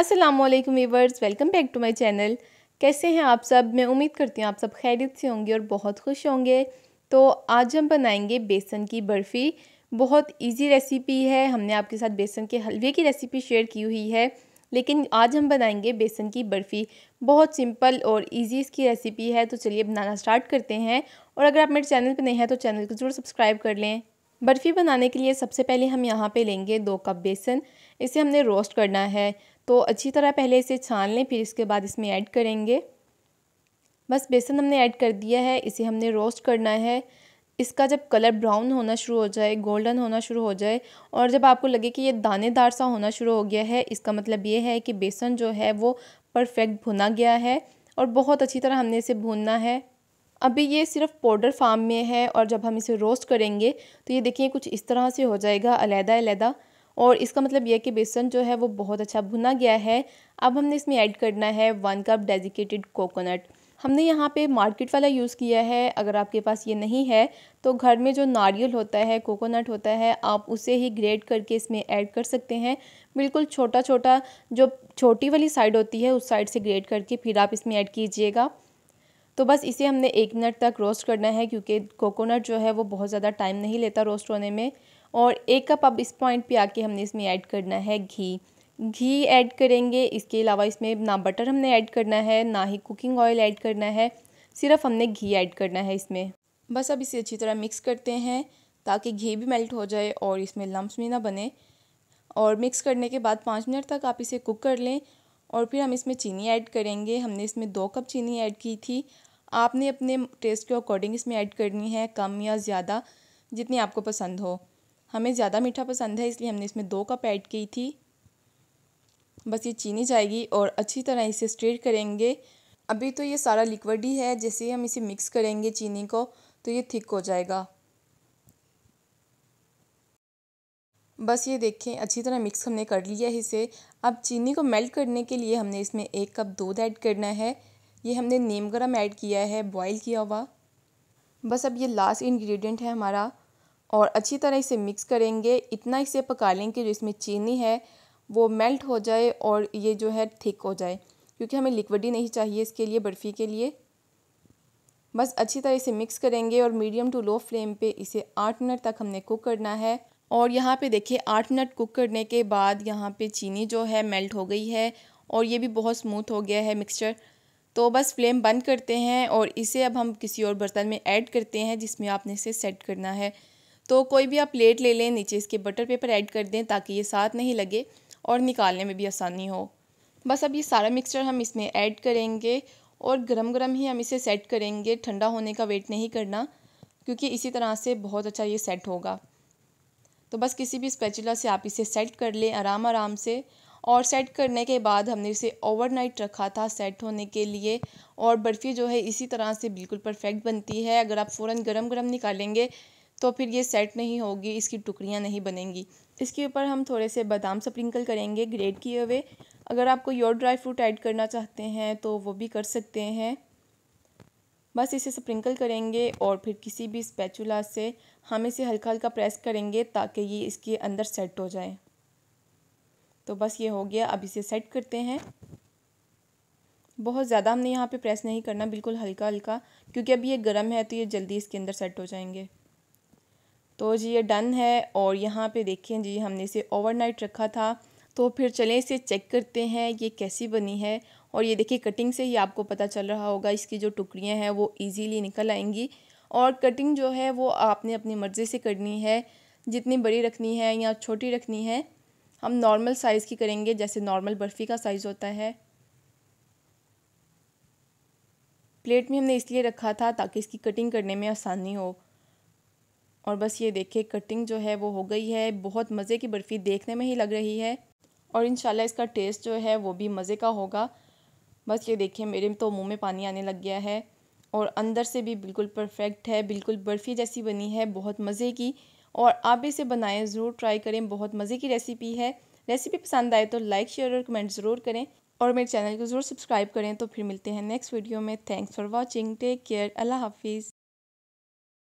Aslam viewers welcome back to my channel कैसे हैं आप सब मैं उम्मीद करती हूँ आप सब खैरियत से होंगे और बहुत खुश होंगे तो आज हम बनाएंगे बेसन की बर्फ़ी बहुत इजी रेसिपी है हमने आपके साथ बेसन के हलवे की रेसिपी शेयर की हुई है लेकिन आज हम बनाएंगे बेसन की बर्फ़ी बहुत सिंपल और इजी इसकी रेसिपी है तो चलिए बनाना स्टार्ट करते हैं और अगर आप मेरे चैनल पर नहीं हैं तो चैनल को ज़रूर सब्सक्राइब कर लें बर्फ़ी बनाने के लिए सबसे पहले हम यहाँ पे लेंगे दो कप बेसन इसे हमने रोस्ट करना है तो अच्छी तरह पहले इसे छान लें फिर इसके बाद इसमें ऐड करेंगे बस बेसन हमने ऐड कर दिया है इसे हमने रोस्ट करना है इसका जब कलर ब्राउन होना शुरू हो जाए गोल्डन होना शुरू हो जाए और जब आपको लगे कि ये दानेदार सा होना शुरू हो गया है इसका मतलब ये है कि बेसन जो है वो परफेक्ट भुना गया है और बहुत अच्छी तरह हमने इसे भूनना है अभी ये सिर्फ पाउडर फार्म में है और जब हम इसे रोस्ट करेंगे तो ये देखिए कुछ इस तरह से हो जाएगा अलहदा अलहदा और इसका मतलब यह है कि बेसन जो है वो बहुत अच्छा भुना गया है अब हमने इसमें ऐड करना है वन कप डेजिकेटेड कोकोनट हमने यहाँ पे मार्केट वाला यूज़ किया है अगर आपके पास ये नहीं है तो घर में जो नारियल होता है कोकोनट होता है आप उसे ही ग्रेट करके इसमें ऐड कर सकते हैं बिल्कुल छोटा छोटा जो छोटी वाली साइड होती है उस साइड से ग्रेट करके फिर आप इसमें ऐड कीजिएगा तो बस इसे हमने एक मिनट तक रोस्ट करना है क्योंकि कोकोनट जो है वो बहुत ज़्यादा टाइम नहीं लेता रोस्ट होने में और एक कप अब इस पॉइंट पे आके हमने इसमें ऐड करना है घी घी ऐड करेंगे इसके अलावा इसमें ना बटर हमने ऐड करना है ना ही कुकिंग ऑयल ऐड करना है सिर्फ हमने घी ऐड करना है इसमें बस अब इसे अच्छी तरह मिक्स करते हैं ताकि घी भी मेल्ट हो जाए और इसमें लम्ब भी ना बने और मिक्स करने के बाद पाँच मिनट तक आप इसे कुक कर लें और फिर हम इसमें चीनी ऐड करेंगे हमने इसमें दो कप चीनी ऐड की थी आपने अपने टेस्ट के अकॉर्डिंग इसमें ऐड करनी है कम या ज़्यादा जितनी आपको पसंद हो हमें ज़्यादा मीठा पसंद है इसलिए हमने इसमें दो कप ऐड की थी बस ये चीनी जाएगी और अच्छी तरह इसे स्ट्रेट करेंगे अभी तो ये सारा लिक्विड ही है जैसे ही हम इसे मिक्स करेंगे चीनी को तो ये थिक हो जाएगा बस ये देखें अच्छी तरह मिक्स हमने कर लिया है इसे अब चीनी को मेल्ट करने के लिए हमने इसमें एक कप दूध ऐड करना है ये हमने नीम गरम ऐड किया है बॉईल किया हुआ बस अब ये लास्ट इंग्रेडिएंट है हमारा और अच्छी तरह इसे मिक्स करेंगे इतना इसे पका लेंगे जो इसमें चीनी है वो मेल्ट हो जाए और ये जो है थिक हो जाए क्योंकि हमें लिक्विड ही नहीं चाहिए इसके लिए बर्फ़ी के लिए बस अच्छी तरह इसे मिक्स करेंगे और मीडियम टू लो फ्लेम पे इसे आठ मिनट तक हमने कुक करना है और यहाँ पे देखिए आठ मिनट कुक करने के बाद यहाँ पे चीनी जो है मेल्ट हो गई है और ये भी बहुत स्मूथ हो गया है मिक्सचर तो बस फ्लेम बंद करते हैं और इसे अब हम किसी और बर्तन में ऐड करते हैं जिसमें आपने इसे सेट करना है तो कोई भी आप प्लेट ले लें नीचे इसके बटर पेपर ऐड कर दें ताकि ये साथ नहीं लगे और निकालने में भी आसानी हो बस अब ये सारा मिक्सचर हम इसमें ऐड करेंगे और गरम गरम ही हम इसे सेट करेंगे ठंडा होने का वेट नहीं करना क्योंकि इसी तरह से बहुत अच्छा ये सेट होगा तो बस किसी भी स्पेचुला से आप इसे सेट कर लें आराम आराम से और सेट करने के बाद हमने इसे ओवरनाइट रखा था सेट होने के लिए और बर्फ़ी जो है इसी तरह से बिल्कुल परफेक्ट बनती है अगर आप फ़ौरन गरम गरम निकालेंगे तो फिर ये सेट नहीं होगी इसकी टुकड़ियाँ नहीं बनेंगी इसके ऊपर हम थोड़े से बादाम स्प्रिंकल करेंगे ग्रेट किए हुए अगर आपको योर ड्राई फ्रूट ऐड करना चाहते हैं तो वो भी कर सकते हैं बस इसे स्प्रिंकल करेंगे और फिर किसी भी स्पैचुला से हम इसे हल्का हल्का प्रेस करेंगे ताकि ये इसके अंदर सेट हो जाए तो बस ये हो गया अब इसे सेट करते हैं बहुत ज़्यादा हमने यहाँ पे प्रेस नहीं करना बिल्कुल हल्का हल्का क्योंकि अभी ये गर्म है तो ये जल्दी इसके अंदर सेट हो जाएंगे तो जी ये डन है और यहाँ पे देखें जी हमने इसे ओवरनाइट रखा था तो फिर चलें इसे चेक करते हैं ये कैसी बनी है और ये देखिए कटिंग से ही आपको पता चल रहा होगा इसकी जो टुकड़ियाँ हैं वो ईजीली निकल आएंगी और कटिंग जो है वो आपने अपनी मर्ज़ी से करनी है जितनी बड़ी रखनी है या छोटी रखनी है हम नॉर्मल साइज़ की करेंगे जैसे नॉर्मल बर्फ़ी का साइज़ होता है प्लेट में हमने इसलिए रखा था ताकि इसकी कटिंग करने में आसानी हो और बस ये देखिए कटिंग जो है वो हो गई है बहुत मज़े की बर्फ़ी देखने में ही लग रही है और इन इसका टेस्ट जो है वो भी मज़े का होगा बस ये देखिए मेरे तो मुंह में पानी आने लग गया है और अंदर से भी बिल्कुल परफेक्ट है बिल्कुल बर्फ़ी जैसी बनी है बहुत मज़े की और आप भी इसे बनाएं ज़रूर ट्राई करें बहुत मज़े की रेसिपी है रेसिपी पसंद आए तो लाइक शेयर और कमेंट ज़रूर करें और मेरे चैनल को ज़रूर सब्सक्राइब करें तो फिर मिलते हैं नेक्स्ट वीडियो में thanks for watching take care अल्लाह हाफिज़